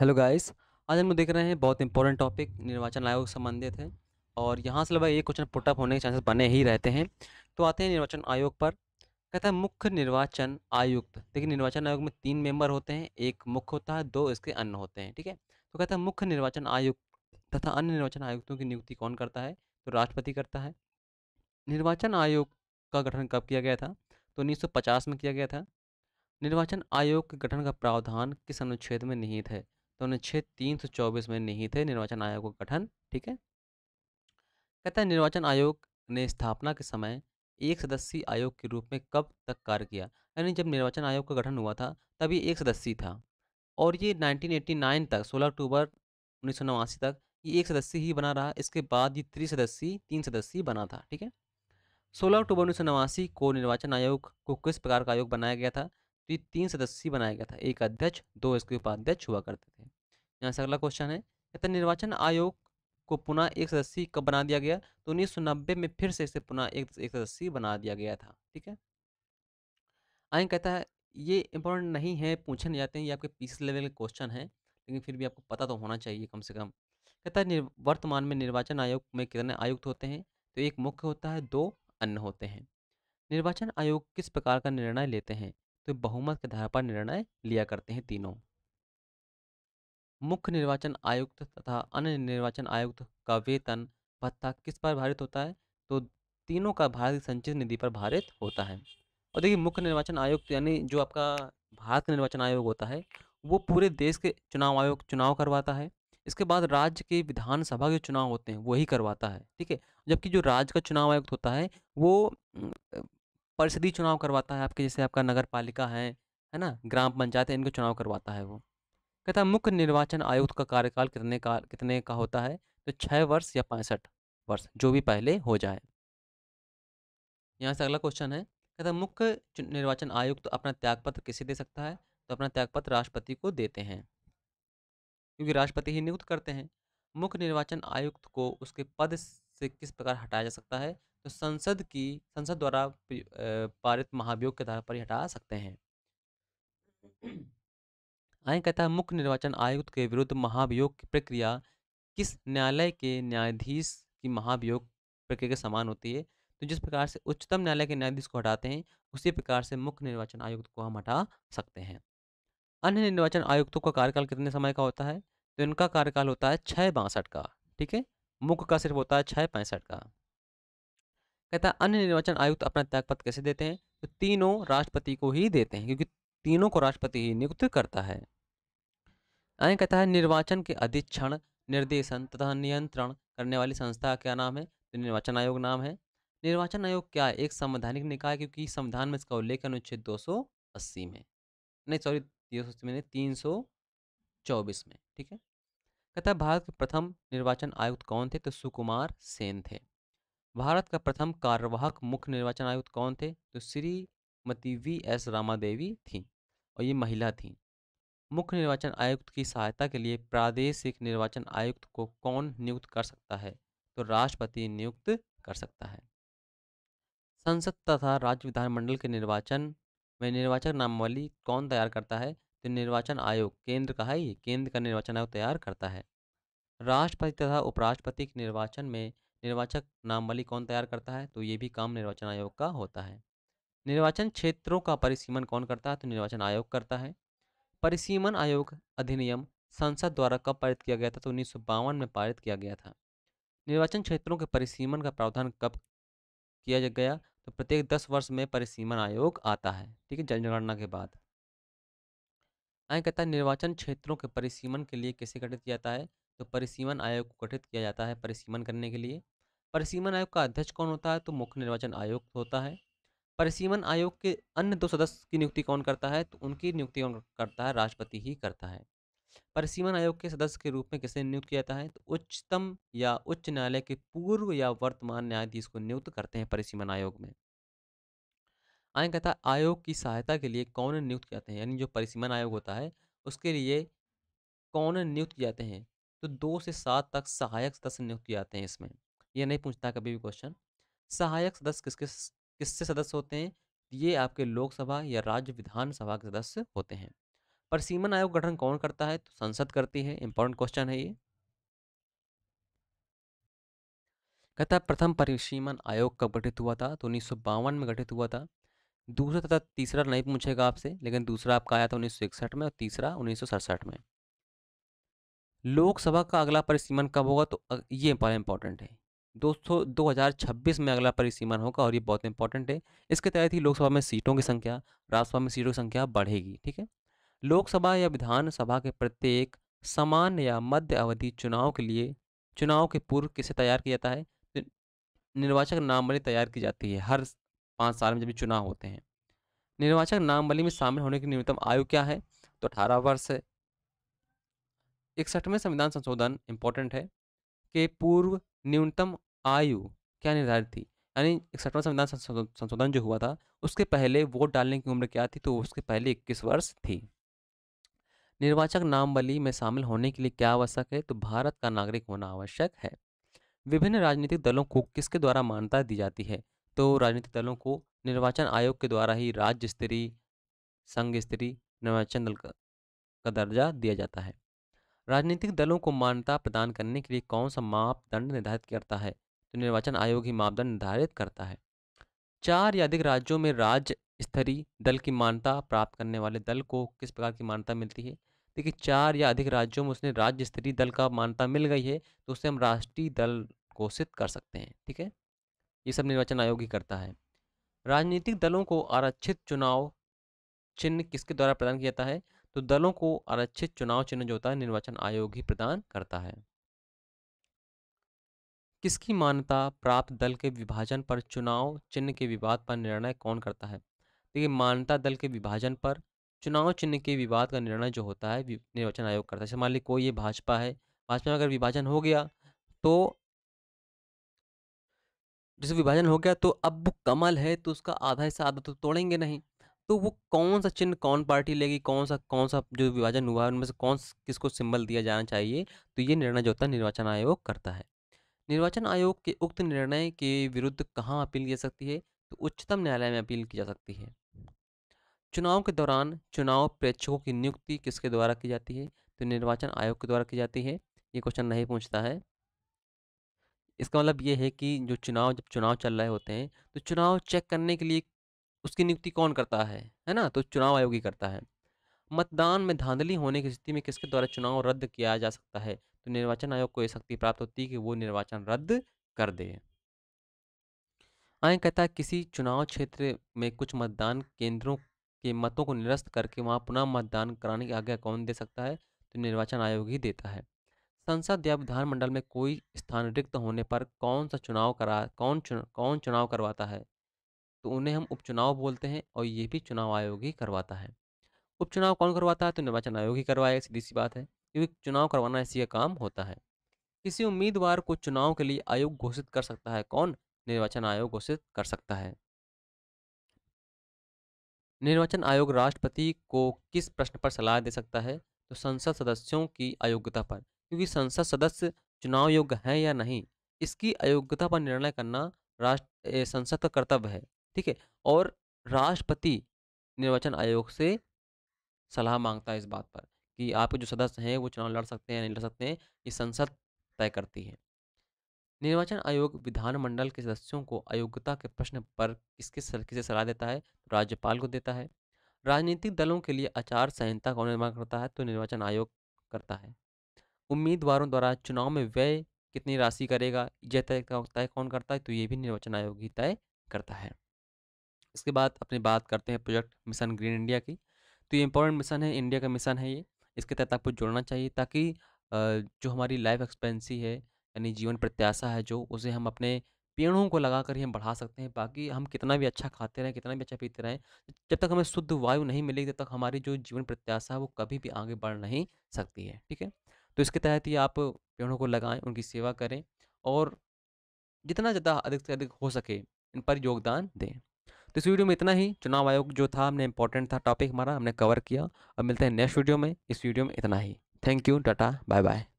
hello guys आज हम देख रहे हैं बहुत इंपॉर्टेंट टॉपिक निर्वाचन आयोग संबंधित है और यहाँ से लगभग ये क्वेश्चन पुटअप होने के चांसेस बने ही रहते हैं तो आते हैं निर्वाचन आयोग पर कहता है मुख्य निर्वाचन आयुक्त देखिए निर्वाचन आयोग में तीन मेंबर होते हैं एक मुख्य होता है दो इसके अन्य होते हैं ठीक है तो कहता है मुख्य निर्वाचन आयुक्त तथा अन्य निर्वाचन आयुक्तों की नियुक्ति कौन करता है तो राष्ट्रपति करता है निर्वाचन आयोग का गठन कब किया गया था तो उन्नीस में किया गया था निर्वाचन आयोग के गठन का प्रावधान किस अनुच्छेद में निहित है दो तो अनुच्छेद तीन सौ चौबीस में नहीं थे निर्वाचन आयोग का गठन ठीक है कहते हैं निर्वाचन आयोग ने स्थापना के समय एक सदस्यीय आयोग के रूप में कब तक कार्य किया यानी जब निर्वाचन आयोग का गठन हुआ था तभी एक सदस्यीय था और ये 1989 तक 16 अक्टूबर उन्नीस तक ये एक सदस्य ही बना रहा इसके बाद ये सदस्यी तीन सदस्यीय बना था ठीक है 16 अक्टूबर उन्नीस को निर्वाचन आयोग को किस प्रकार का आयोग बनाया गया था तो ये तीन सदस्यीय बनाया गया था एक अध्यक्ष दो इसके उपाध्यक्ष हुआ करते थे यहाँ से अगला क्वेश्चन है कहते निर्वाचन आयोग को पुनः एक सदस्य कब बना दिया गया तो उन्नीस सौ नब्बे में फिर से इसे पुनः एक एक सदस्य बना दिया गया था ठीक है आयन कहता है ये इम्पोर्टेंट नहीं है पूछे नहीं जाते हैं ये आपके पीस लेवल के क्वेश्चन है लेकिन फिर भी आपको पता तो होना चाहिए कम से कम कहता है वर्तमान में निर्वाचन आयोग में कितने आयुक्त होते हैं तो एक मुख्य होता है दो अन्य होते हैं निर्वाचन आयोग किस प्रकार का निर्णय लेते हैं तो बहुमत के आधार पर निर्णय लिया करते हैं तीनों मुख्य निर्वाचन आयुक्त तथा अन्य निर्वाचन आयुक्त का वेतन भत्ता किस पर भारित होता है तो तीनों का भारत संचित निधि पर भारित होता है और देखिए मुख्य निर्वाचन आयुक्त यानी जो आपका भारत निर्वाचन आयोग होता है वो पूरे देश के चुनाव आयोग चुनाव करवाता है इसके बाद राज्य के विधानसभा के चुनाव होते हैं वही करवाता है ठीक है जबकि जो राज्य का चुनाव आयुक्त होता है वो परिषदीय चुनाव करवाता है आपके जैसे आपका नगर पालिका है है ना ग्राम पंचायत है इनको चुनाव करवाता है वो कहता मुख्य निर्वाचन आयुक्त का कार्यकाल कितने का कितने का होता है तो छः वर्ष या पैंसठ वर्ष जो भी पहले हो जाए यहाँ से अगला क्वेश्चन है कहता मुख्य निर्वाचन आयुक्त तो अपना त्यागपत्र किसे दे सकता है तो अपना त्यागपत्र राष्ट्रपति को देते हैं क्योंकि राष्ट्रपति ही नियुक्त करते हैं मुख्य निर्वाचन आयुक्त को उसके पद से किस प्रकार हटाया जा सकता है तो संसद की संसद द्वारा पारित महाभियोग के आधार पर ही हटा सकते हैं आय कहता है मुख्य निर्वाचन आयुक्त के विरुद्ध महाभियोग की प्रक्रिया किस न्यायालय के न्यायाधीश की महाभियोग प्रक्रिया के समान होती है तो जिस प्रकार से उच्चतम न्यायालय के न्यायाधीश को हटाते हैं उसी प्रकार से मुख्य निर्वाचन आयुक्त को हम हटा सकते हैं अन्य निर्वाचन आयुक्तों का कार्यकाल कितने समय का होता है तो इनका कार्यकाल होता है छः बासठ का ठीक है मुख्य का सिर्फ होता है छः पैंसठ का कहता है अन्य निर्वाचन आयुक्त अपना त्यागपत्र कैसे देते हैं तो तीनों राष्ट्रपति को ही देते हैं क्योंकि तीनों को राष्ट्रपति ही नियुक्त करता है आए कहता है निर्वाचन के अधीक्षण निर्देशन तथा नियंत्रण करने वाली संस्था क्या नाम है तो निर्वाचन आयोग नाम है निर्वाचन आयोग क्या है एक संवैधानिक निकाय क्योंकि संविधान में इसका उल्लेख अनुच्छेद अस्सी में नहीं सॉरी दो सौ में तीन सौ चौबीस में ठीक है कहता है भारत के प्रथम निर्वाचन आयुक्त कौन थे तो सुकुमार सेन थे भारत का प्रथम कार्यवाहक मुख्य निर्वाचन आयुक्त कौन थे तो श्रीमती वी एस रामा देवी थी और ये महिला थी मुख्य निर्वाचन आयुक्त की सहायता के लिए प्रादेशिक निर्वाचन आयुक्त को कौन नियुक्त कर सकता है तो राष्ट्रपति नियुक्त कर सकता है संसद तथा राज्य विधानमंडल के निर्वाचन में निर्वाचक नामावली कौन तैयार करता है तो निर्वाचन आयोग केंद्र का है ये केंद्र का निर्वाचन आयोग तैयार करता है राष्ट्रपति तथा उपराष्ट्रपति के निर्वाचन में निर्वाचक नामावली कौन तैयार करता है तो ये भी काम निर्वाचन आयोग का होता है निर्वाचन क्षेत्रों का परिसीमन कौन करता है तो निर्वाचन आयोग करता है परिसीमन आयोग अधिनियम संसद द्वारा कब पारित किया गया था तो उन्नीस में पारित किया गया था निर्वाचन क्षेत्रों के परिसीमन का प्रावधान कब किया गया तो प्रत्येक दस वर्ष में परिसीमन आयोग आता है ठीक है जनगणना के बाद आय कहता है निर्वाचन क्षेत्रों के परिसीमन के लिए कैसे गठित किया जाता है तो परिसीमन आयोग को गठित किया जाता है परिसीमन करने के लिए परिसीमन आयोग का अध्यक्ष कौन होता है तो मुख्य निर्वाचन आयुक्त होता है परिसीमन आयोग के अन्य दो सदस्य की नियुक्ति कौन करता है तो उनकी नियुक्ति कौन करता है राष्ट्रपति ही करता है परिसीमन आयोग के सदस्य के रूप में किसे नियुक्त किया जाता है तो उच्चतम या उच्च न्यायालय के पूर्व या वर्तमान न्यायाधीश को नियुक्त करते हैं परिसीमन आयोग में आय कहता आयोग की सहायता के लिए कौन नियुक्त जाते हैं यानी जो परिसीमन आयोग होता है उसके लिए कौन नियुक्त किए जाते हैं तो दो से सात तक सहायक सदस्य नियुक्त किए जाते हैं इसमें यह नहीं पूछता कभी भी क्वेश्चन सहायक सदस्य किसके किससे सदस्य होते हैं ये आपके लोकसभा या राज्य विधानसभा के सदस्य होते हैं पर सीमन आयोग गठन कौन करता है तो संसद करती है इंपॉर्टेंट क्वेश्चन है ये कहता है प्रथम परिसीमन आयोग कब गठित हुआ था तो उन्नीस में गठित हुआ था दूसरा तथा तीसरा नहीं पूछेगा आपसे लेकिन दूसरा आपका आया था उन्नीस में और तीसरा उन्नीस में लोकसभा का अगला परिसीमन कब होगा तो ये बड़ा इंपॉर्टेंट है दोस्तों 2026 में अगला परिसीमन होगा और ये बहुत इंपॉर्टेंट है इसके तहत ही लोकसभा में सीटों की संख्या राज्यसभा में सीटों की संख्या बढ़ेगी ठीक है लोकसभा या विधानसभा के प्रत्येक सामान्य या मध्य अवधि चुनाव के लिए चुनाव के पूर्व किसे तैयार किया जाता है निर्वाचक नामवली तैयार की जाती है हर पाँच साल में जब भी चुनाव होते हैं निर्वाचक नामवली में शामिल होने की न्यूनतम आयु क्या है तो अठारह वर्ष इकसठवें संविधान संशोधन इम्पोर्टेंट है कि पूर्व न्यूनतम आयु क्या निर्धारित थी यानी इकसठवां संविधान संशोधन जो हुआ था उसके पहले वोट डालने की उम्र क्या थी तो उसके पहले इक्कीस वर्ष थी निर्वाचक नामवली में शामिल होने के लिए क्या आवश्यक है तो भारत का नागरिक होना आवश्यक है विभिन्न राजनीतिक दलों को किसके द्वारा मान्यता दी जाती है तो राजनीतिक दलों को निर्वाचन आयोग के द्वारा ही राज्य स्तरीय संघ स्तरीय निर्वाचन दल का दर्जा दिया जाता है राजनीतिक दलों को मान्यता प्रदान करने के लिए कौन सा मापदंड निर्धारित करता है जो तो निर्वाचन आयोग ही मापदंड निर्धारित करता है चार या अधिक राज्यों में राज्य स्तरीय दल की मान्यता प्राप्त करने वाले दल को किस प्रकार की मान्यता मिलती है देखिए चार या अधिक राज्यों में उसने राज्य स्तरीय दल का मान्यता मिल गई है तो उसे हम राष्ट्रीय दल घोषित कर सकते हैं ठीक है ये सब निर्वाचन आयोग ही करता है राजनीतिक दलों को आरक्षित चुनाव चिन्ह किसके द्वारा प्रदान किया जाता है तो दलों को आरक्षित चुनाव चिन्ह जो होता है निर्वाचन आयोग ही प्रदान करता है किसकी मान्यता प्राप्त दल के विभाजन पर चुनाव चिन्ह के विवाद पर निर्णय कौन करता है देखिए मान्यता दल के विभाजन पर चुनाव चिन्ह के विवाद का निर्णय जो होता है निर्वाचन आयोग करता है जैसे मान ली कोई ये भाजपा है भाजपा में अगर विभाजन हो गया तो जैसे विभाजन हो गया तो अब कमल है तो उसका आधा हिस्सा आधा तो तोड़ेंगे नहीं तो वो कौन सा चिन्ह कौन पार्टी लेगी कौन सा कौन सा जो विभाजन हुआ है उनमें से कौन किसको सिंबल दिया जाना चाहिए तो ये निर्णय जो होता है निर्वाचन आयोग करता है निर्वाचन आयोग के उक्त निर्णय के विरुद्ध कहाँ अपील की जा सकती है तो उच्चतम न्यायालय में अपील की जा सकती है चुनाव के दौरान चुनाव प्रेक्षकों की नियुक्ति किसके द्वारा की जाती है तो निर्वाचन आयोग के द्वारा की जाती है ये क्वेश्चन नहीं पूछता है इसका मतलब ये है कि जो चुनाव जब चुनाव चल रहे होते हैं तो चुनाव चेक करने के लिए उसकी नियुक्ति कौन करता है है ना तो चुनाव आयोग ही करता है मतदान में धांधली होने की स्थिति में किसके द्वारा चुनाव रद्द किया जा सकता है तो निर्वाचन आयोग को यह शक्ति प्राप्त होती है कि वो निर्वाचन रद्द कर दे आय कहता है किसी चुनाव क्षेत्र में कुछ मतदान केंद्रों के मतों को निरस्त करके वहाँ पुनः मतदान कराने की आज्ञा कौन दे सकता है तो निर्वाचन आयोग ही देता है संसद या विधानमंडल में कोई स्थान रिक्त होने पर कौन सा चुनाव करा कौन चुन, कौन चुनाव करवाता है तो उन्हें हम उपचुनाव बोलते हैं और ये भी चुनाव आयोग ही करवाता है उपचुनाव कौन करवाता है तो निर्वाचन आयोग ही करवाएगा सीधी सी बात है क्योंकि चुनाव करवाना इसी का काम होता है किसी उम्मीदवार को चुनाव के लिए आयोग घोषित कर सकता है कौन निर्वाचन आयोग घोषित कर सकता है निर्वाचन आयोग राष्ट्रपति को किस प्रश्न पर सलाह दे सकता है तो संसद सदस्यों की अयोग्यता पर क्योंकि संसद सदस्य चुनाव योग्य हैं या नहीं इसकी अयोग्यता पर निर्णय करना राष्ट्र संसद का कर्तव्य है ठीक है और राष्ट्रपति निर्वाचन आयोग से सलाह मांगता है इस बात पर कि आपके जो सदस्य हैं वो चुनाव लड़ सकते हैं नहीं लड़ सकते हैं ये संसद तय करती है निर्वाचन आयोग विधानमंडल के सदस्यों को अयोग्यता के प्रश्न पर किसके सर, किसे सलाह देता है तो राज्यपाल को देता है राजनीतिक दलों के लिए आचार संहिता कौन निर्माण करता है तो निर्वाचन आयोग करता है उम्मीदवारों द्वारा चुनाव में व्यय कितनी राशि करेगा यह तय तय कौन करता है तो ये भी निर्वाचन आयोग ही तय करता है इसके बाद अपनी बात करते हैं प्रोजेक्ट मिशन ग्रीन इंडिया की तो ये इंपॉर्टेंट मिशन है इंडिया का मिशन है ये इसके तहत आपको जुड़ना चाहिए ताकि जो हमारी लाइफ एक्सपेंसी है यानी जीवन प्रत्याशा है जो उसे हम अपने पेड़ों को लगा कर ही हम बढ़ा सकते हैं बाकी हम कितना भी अच्छा खाते रहें कितना भी अच्छा पीते रहें जब तक हमें शुद्ध वायु नहीं मिलेगी तब तक हमारी जो जीवन प्रत्याशा है वो कभी भी आगे बढ़ नहीं सकती है ठीक है तो इसके तहत ही आप पेड़ों को लगाएं उनकी सेवा करें और जितना ज़्यादा अधिक से अधिक हो सके इन पर योगदान दें तो इस वीडियो में इतना ही चुनाव आयोग जो था हमने इंपॉर्टेंट था टॉपिक हमारा हमने कवर किया और मिलते हैं नेक्स्ट वीडियो में इस वीडियो में इतना ही thank you tata bye bye